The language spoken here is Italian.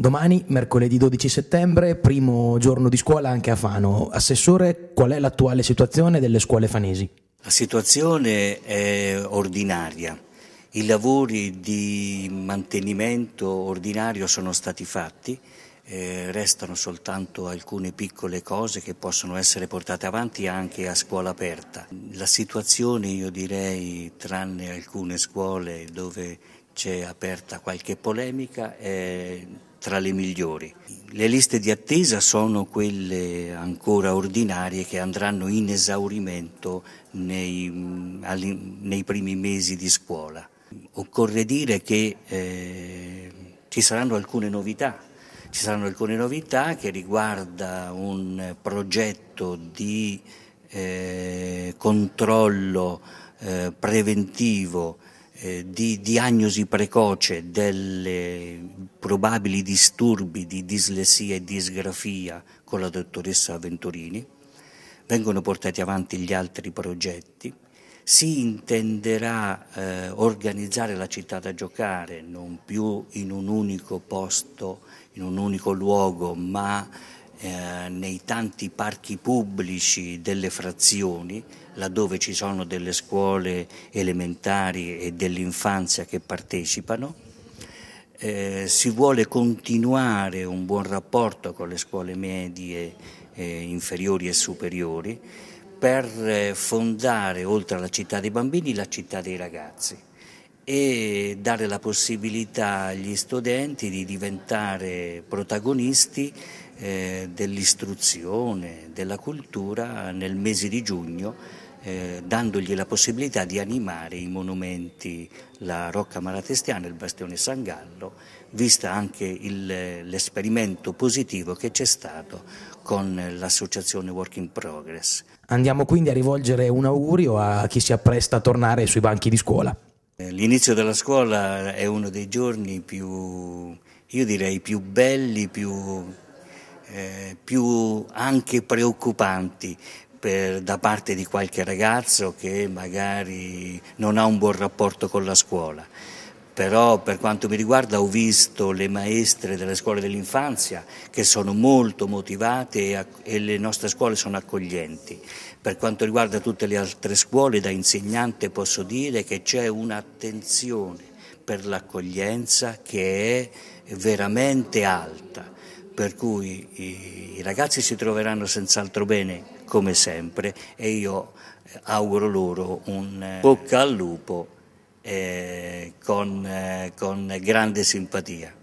Domani, mercoledì 12 settembre, primo giorno di scuola anche a Fano. Assessore, qual è l'attuale situazione delle scuole fanesi? La situazione è ordinaria. I lavori di mantenimento ordinario sono stati fatti eh, restano soltanto alcune piccole cose che possono essere portate avanti anche a scuola aperta. La situazione, io direi, tranne alcune scuole dove c'è aperta qualche polemica, è tra le migliori. Le liste di attesa sono quelle ancora ordinarie che andranno in esaurimento nei, nei primi mesi di scuola. Occorre dire che eh, ci saranno alcune novità ci saranno alcune novità che riguarda un progetto di eh, controllo eh, preventivo eh, di diagnosi precoce delle probabili disturbi di dislessia e disgrafia con la dottoressa Venturini. Vengono portati avanti gli altri progetti si intenderà eh, organizzare la città da giocare non più in un unico posto, in un unico luogo, ma eh, nei tanti parchi pubblici delle frazioni, laddove ci sono delle scuole elementari e dell'infanzia che partecipano. Eh, si vuole continuare un buon rapporto con le scuole medie, eh, inferiori e superiori per fondare, oltre alla città dei bambini, la città dei ragazzi e dare la possibilità agli studenti di diventare protagonisti eh, dell'istruzione, della cultura nel mese di giugno eh, dandogli la possibilità di animare i monumenti, la Rocca Malatestiana, e il Bastione San Gallo, vista anche l'esperimento positivo che c'è stato con l'associazione Work in Progress. Andiamo quindi a rivolgere un augurio a chi si appresta a tornare sui banchi di scuola. Eh, l'inizio della scuola è uno dei giorni più, io direi, più belli, più eh, più anche preoccupanti per, da parte di qualche ragazzo che magari non ha un buon rapporto con la scuola. Però per quanto mi riguarda ho visto le maestre delle scuole dell'infanzia che sono molto motivate e, e le nostre scuole sono accoglienti. Per quanto riguarda tutte le altre scuole, da insegnante posso dire che c'è un'attenzione per l'accoglienza che è veramente alta, per cui i ragazzi si troveranno senz'altro bene come sempre e io eh, auguro loro un eh, bocca al lupo eh, con, eh, con grande simpatia.